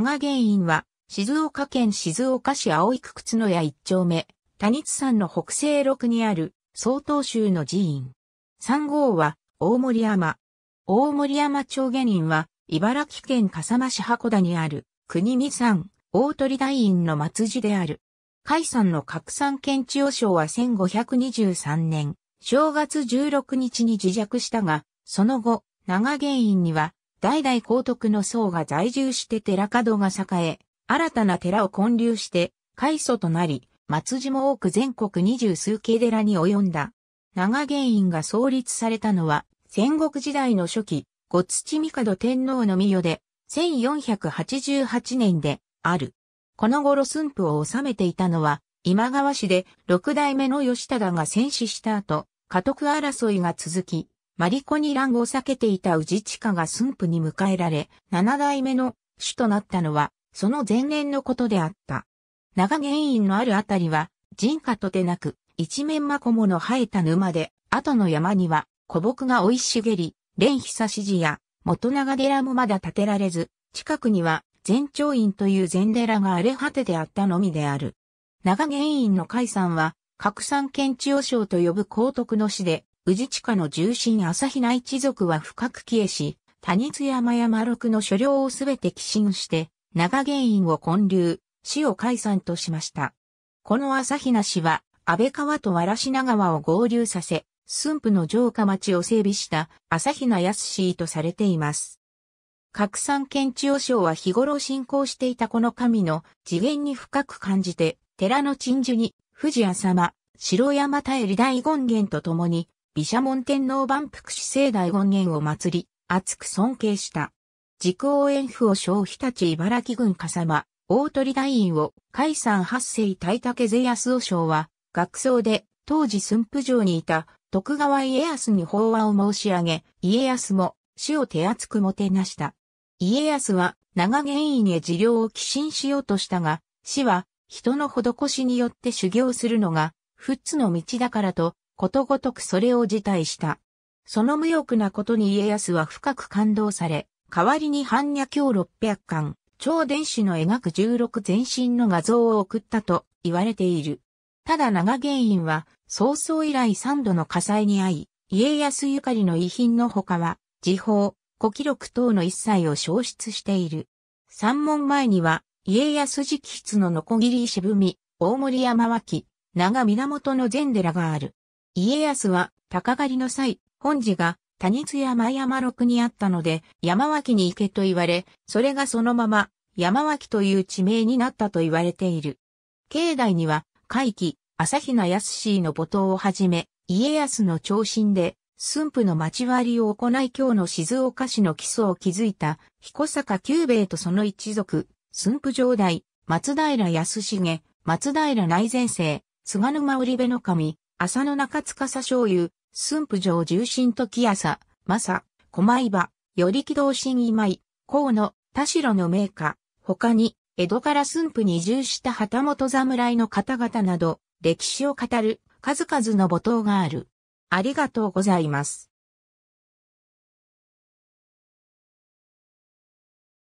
長原院は、静岡県静岡市青区靴の屋一丁目、谷津山の北西麓にある、曹洞州の寺院。三号は、大森山。大森山長下人は、茨城県笠間市箱田にある、国見山、大鳥大院の末寺である。海山の拡散県地予賞は1523年、正月16日に自弱したが、その後、長原院には、代々皇徳の僧が在住して寺門が栄え、新たな寺を建立して、開祖となり、松寺も多く全国二十数系寺に及んだ。長原院が創立されたのは、戦国時代の初期、五土帝天皇の御代で、1488年で、ある。この頃寸府を治めていたのは、今川氏で、六代目の吉忠が戦死した後、家督争いが続き、マリコに乱を避けていた宇治地下が駿府に迎えられ、七代目の主となったのは、その前年のことであった。長原院のあるあたりは、人家とてなく、一面まこの生えた沼で、後の山には、古木が生い茂り、蓮久支寺や、元長寺もまだ建てられず、近くには、全長院という禅寺が荒れ果てであったのみである。長原院の解散は、拡散県千代省と呼ぶ高徳の市で、宇治地下の重臣朝比奈一族は深く消えし、谷津山山六の所領をすべて寄進して、長原院を建立、死を解散としました。この朝比奈氏は、安倍川とわらしな川を合流させ、駿府の城下町を整備した朝比奈康とされています。拡散県地予省は日頃信仰していたこの神の次元に深く感じて、寺の鎮守に、富士浅間、城山大理大権現と共に、毘沙門天皇万福市聖大権現を祭り、厚く尊敬した。軸応援府を小日立茨城郡笠間、大鳥大院を海山八世大竹勢安尾将は、学僧で当時駿府城にいた徳川家康に法話を申し上げ、家康も死を手厚くもてなした。家康は長原院へ治療を寄進しようとしたが、死は人の施しによって修行するのが、仏の道だからと、ことごとくそれを辞退した。その無欲なことに家康は深く感動され、代わりに般若経六百巻、超伝子の描く十六全身の画像を送ったと言われている。ただ長原因は、早々以来三度の火災に遭い、家康ゆかりの遺品の他は、時報、古記録等の一切を消失している。三門前には、家康直筆のノコギリ渋み、大森山脇、長源の禅寺がある。家康は、鷹狩りの際、本寺が谷津山山六にあったので、山脇に行けと言われ、それがそのまま、山脇という地名になったと言われている。境内には、海紀、朝比奈康の母頭をはじめ、家康の長身で、駿府の町割りを行い今日の静岡市の基礎を築いた、彦坂久兵衛とその一族、駿府城代、松平康重、松平内前世、菅沼織部の神、浅野中司醤油、駿府城重心時朝、正、駒寄り木道新今井、河野、田代の名家、他に、江戸から駿府に移住した旗本侍の方々など、歴史を語る数々の母刀がある。ありがとうございます。